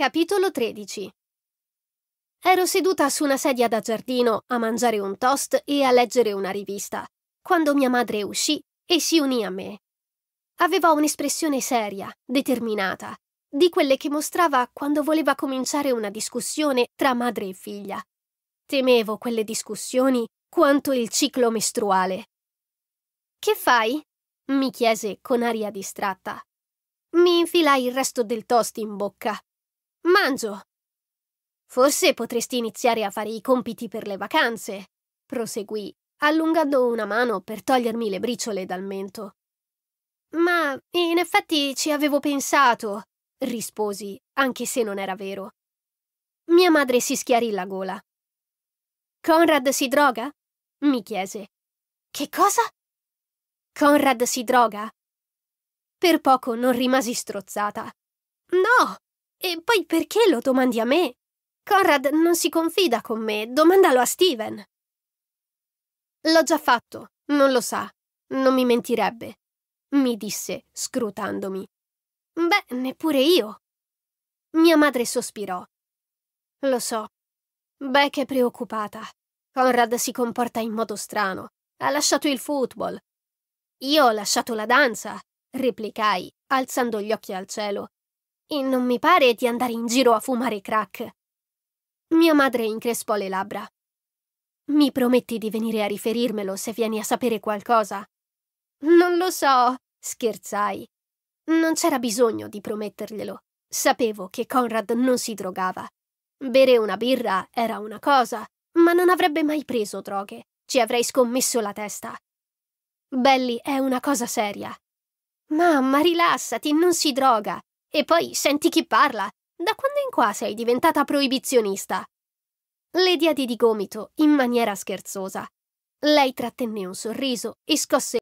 Capitolo 13 Ero seduta su una sedia da giardino a mangiare un toast e a leggere una rivista, quando mia madre uscì e si unì a me. Aveva un'espressione seria, determinata, di quelle che mostrava quando voleva cominciare una discussione tra madre e figlia. Temevo quelle discussioni quanto il ciclo mestruale. Che fai? mi chiese con aria distratta. Mi infilai il resto del toast in bocca Mangio. Forse potresti iniziare a fare i compiti per le vacanze, proseguì, allungando una mano per togliermi le briciole dal mento. Ma in effetti ci avevo pensato, risposi, anche se non era vero. Mia madre si schiarì la gola. Conrad si droga? mi chiese. Che cosa? Conrad si droga? Per poco non rimasi strozzata. No, e poi perché lo domandi a me? Conrad non si confida con me, domandalo a Steven. L'ho già fatto, non lo sa, non mi mentirebbe, mi disse, scrutandomi. Beh, neppure io. Mia madre sospirò. Lo so. Beh, che preoccupata. Conrad si comporta in modo strano. Ha lasciato il football. Io ho lasciato la danza, replicai, alzando gli occhi al cielo e non mi pare di andare in giro a fumare crack. Mia madre increspò le labbra. Mi prometti di venire a riferirmelo se vieni a sapere qualcosa? Non lo so, scherzai. Non c'era bisogno di prometterglielo. Sapevo che Conrad non si drogava. Bere una birra era una cosa, ma non avrebbe mai preso droghe. Ci avrei scommesso la testa. Belli è una cosa seria. Mamma, rilassati, non si droga. E poi senti chi parla. Da quando in qua sei diventata proibizionista? Le diedi di gomito in maniera scherzosa. Lei trattenne un sorriso e scosse